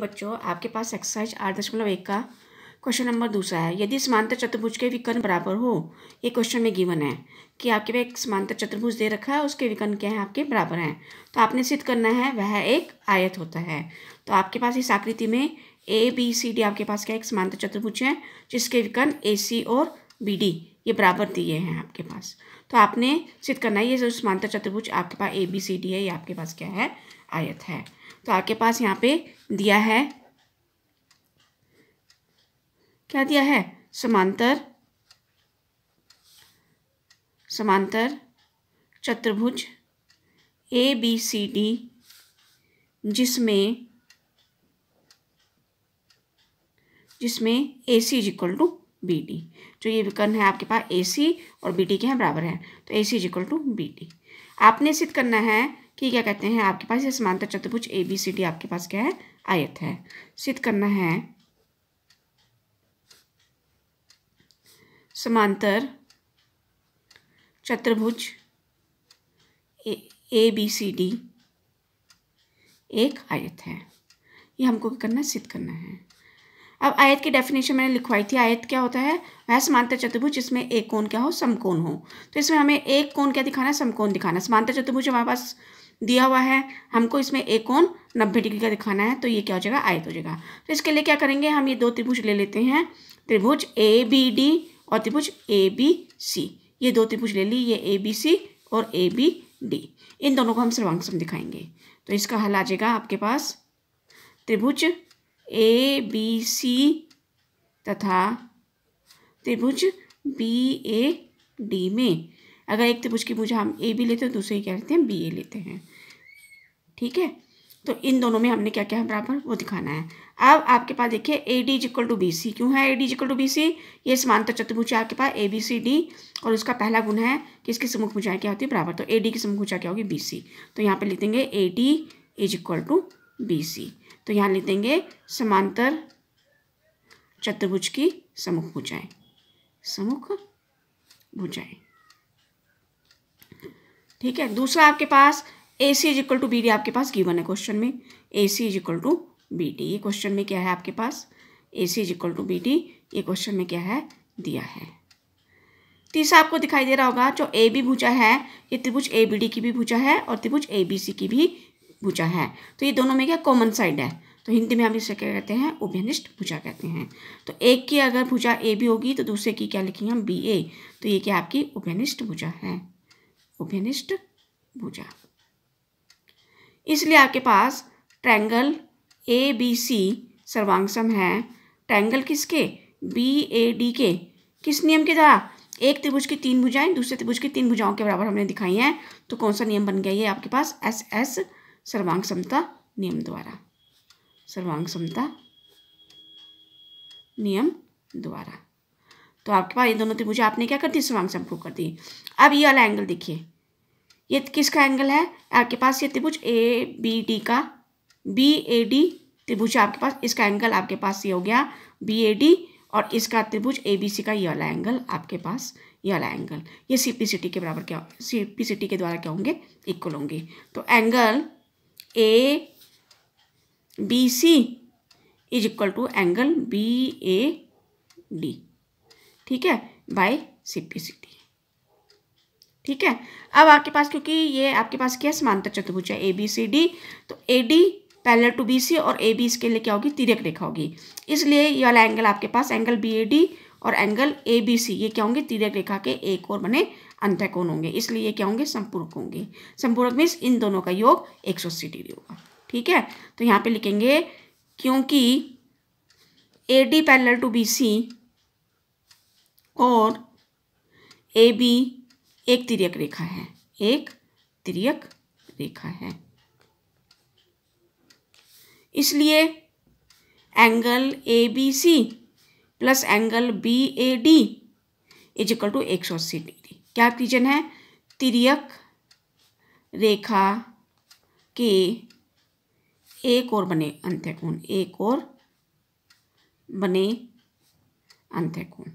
बच्चों आपके पास एक्सरसाइज आठ दशमलव एक का क्वेश्चन नंबर दूसरा है यदि समांतर चतुर्भुज के विकर्ण बराबर हो ये क्वेश्चन में गिवन है कि आपके पास एक समांतर चतुर्भुज दे रखा है उसके विकर्ण क्या है आपके बराबर हैं तो आपने सिद्ध करना है वह एक आयत होता है तो आपके पास इस आकृति में ए बी सी डी आपके पास क्या एक समांतर चतुर्भुज है जिसके विकर्ण ए सी और बी डी ये बराबर दिए हैं आपके पास तो आपने सिद्ध करना है ये जो समांतर चतुर्भुज आपके पास ए बी सी डी है ये आपके पास क्या है आयत है तो आपके पास यहाँ पे दिया है क्या दिया है समांतर समांतर चतुर्भुज ए बी सी डी जिसमें जिसमें A C is equal to B D जो ये विकर्ण है आपके पास ए सी और बी डी के हैं बराबर हैं तो A C is equal to B D आपने सिद्ध करना है कि क्या कहते हैं आपके पास ये समांतर चतुर्भुज ए बी सी डी आपके पास क्या है आयत है सिद्ध करना है समांतर चतुर्भुज ए बी सी डी एक आयत है ये हमको क्या करना है सिद्ध करना है अब आयत की डेफिनेशन मैंने लिखवाई थी आयत क्या होता है वह समांतर चतुर्भुज जिसमें एक कोण क्या हो समकोण हो तो इसमें हमें एक कोण क्या दिखाना है समकोण दिखाना समांतर चतुर्भुज हमारे पास दिया हुआ है हमको इसमें एक कौन नब्बे डिग्री का दिखाना है तो ये क्या हो जाएगा आयत हो जाएगा तो इसके लिए क्या करेंगे हम ये दो त्रिभुज ले लेते हैं त्रिभुज ए बी डी और त्रिभुज ए बी सी ये दो त्रिभुज ले ली ये ए बी सी और ए बी डी इन दोनों को हम सर्वांग सम दिखाएंगे तो इसका हल आ जाएगा आपके पास त्रिभुज ए बी सी तथा त्रिभुज बी ए डी में अगर एक त्रिभुज तो की भुजा हम ए बी लेते हैं दूसरे क्या लेते हैं बी ए लेते हैं ठीक है तो इन दोनों में हमने क्या क्या है बराबर वो दिखाना है अब आपके पास देखिए A D equal to B C क्यों है A D equal to B C ये समांतर चतुर्भुज है आपके पास ए बी सी डी और उसका पहला गुण है कि इसकी समुख भुजाएं क्या होती है बराबर तो ए डी की समुख भुजा क्या होगी बी सी तो यहाँ पर लिख देंगे A D is equal to B C तो यहाँ लिख देंगे समांतर चतुर्भुज की समुख भुजाएं समुख भुजाएं ठीक है दूसरा आपके पास A C is equal to B D आपके पास गिवन है क्वेश्चन में A C is equal to B D ये क्वेश्चन में क्या है आपके पास A C is equal to B D ये क्वेश्चन में क्या है दिया है तीसरा आपको दिखाई दे रहा होगा जो ए बी भूजा है ये त्रिभुज ए बी डी की भी भूजा है और त्रिभुज ए बी सी की भी भूजा है तो ये दोनों में क्या कॉमन साइड है तो हिंदी में हम इसे क्या कहते हैं उभयनिष्ठ भुजा कहते हैं तो एक की अगर भुजा ए बी होगी तो दूसरे की क्या लिखेंगे हम बी ए तो ये क्या आपकी उभयनिष्ठ भुजा है उभयनिष्ठ भुजा इसलिए आपके पास ट्रैंगल ए बी सी सर्वांगसम है ट्रैंगल किसके बी ए डी के किस नियम के द्वारा एक त्रिभुज की तीन भुजाएं दूसरे त्रिभुज की तीन भुजाओं के बराबर हमने दिखाई हैं तो कौन सा नियम बन गया ये आपके पास एस एस सर्वांग समता नियम द्वारा सर्वांग समता नियम द्वारा तो आपके पास ये दोनों त्रिभुजा आपने क्या कर दी सर्वांग सम प्रूव कर दी अब ये वाला एंगल देखिए ये किसका एंगल है आपके पास ये त्रिभुज ए बी डी का बी ए डी त्रिभुज आपके पास इसका एंगल आपके पास ये हो गया बी ए डी और इसका त्रिभुज ए बी सी का ये वाला एंगल आपके पास ये वाला एंगल ये सी पी सी टी के बराबर क्या सी पी सी टी के द्वारा क्या होंगे इक्वल होंगे तो angle A B C is equal to angle B A D ठीक है by C P C T ठीक है अब आपके पास क्योंकि ये आपके पास क्या समांतर चतुर्भुज है ए बी सी डी तो A D parallel to B C और ए बी इसके लिए क्या होगी तिरक रेखा होगी इसलिए ये वाला एंगल आपके पास एंगल बी ए डी और एंगल ए बी सी ये क्या होंगे तिरक रेखा के एक और बने अंतकोण होंगे इसलिए ये क्या होंगे संपूरक होंगे संपूरक मीन्स इन दोनों का योग एक सौ अस्सी डिग्री होगा ठीक है तो यहाँ पे लिखेंगे क्योंकि A D parallel to B C और ए बी एक तिरक रेखा है एक तिरक रेखा है इसलिए angle A B C plus angle B A D is equal to एक सौ अस्सी डिग्री क्या रीजन है तिरक रेखा के एक और बने अंत्यकोण एक और बने अंत्यकोण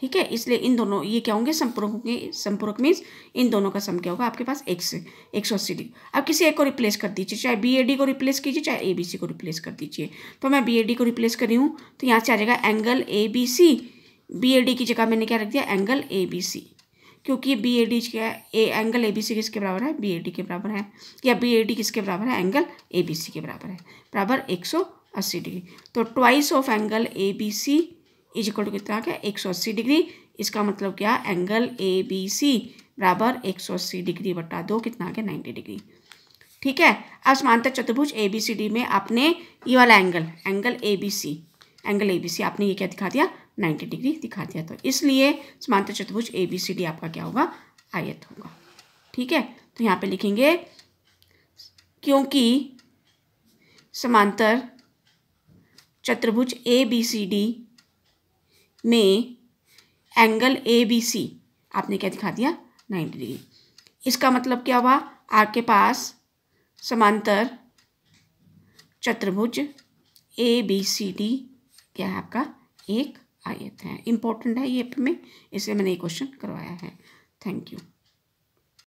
ठीक है इसलिए इन दोनों ये क्या होंगे संपूर्क होंगे संपूर्क मीन्स इन दोनों का सम क्या होगा आपके पास एक्स एक सौ अस्सी डिग्री आप किसी एक को रिप्लेस कर दीजिए चाहे बी ए डी को रिप्लेस कीजिए चाहे ए बी सी को रिप्लेस कर दीजिए तो मैं बी ए डी को रिप्लेस कर रही हूँ तो यहाँ से आ जाएगा angle A B C B A D की जगह मैंने क्या रख दिया एंगल ए बी सी क्योंकि बी ए डी क्या ए एंगल ए बी सी किसके बराबर है बी ए डी के बराबर है या बी ए डी किसके बराबर है एंगल ए बी सी के बराबर है बराबर एक सौ अस्सी डिग्री तो twice of angle A B C is equal to कितना आ गया एक सौ अस्सी डिग्री इसका मतलब क्या एंगल ए बी सी बराबर एक सौ अस्सी डिग्री बटा दो कितना आ गया नाइन्टी डिग्री ठीक है अब समांतर चतुर्भुज ए बी सी डी में आपने ये वाला angle angle A B C angle A B C आपने ये क्या दिखा दिया नाइन्टी डिग्री दिखा दिया तो इसलिए समांतर चतुर्भुज ए बी सी डी आपका क्या होगा आयत होगा ठीक है तो यहाँ पे लिखेंगे क्योंकि समांतर चतुर्भुज ए बी सी डी में एंगल ए बी सी आपने क्या दिखा दिया 90 डिग्री इसका मतलब क्या हुआ आपके पास समांतर चतुर्भुज ए बी सी डी क्या है आपका एक आयत है इम्पोर्टेंट है ये में इसलिए मैंने ये क्वेश्चन करवाया है थैंक यू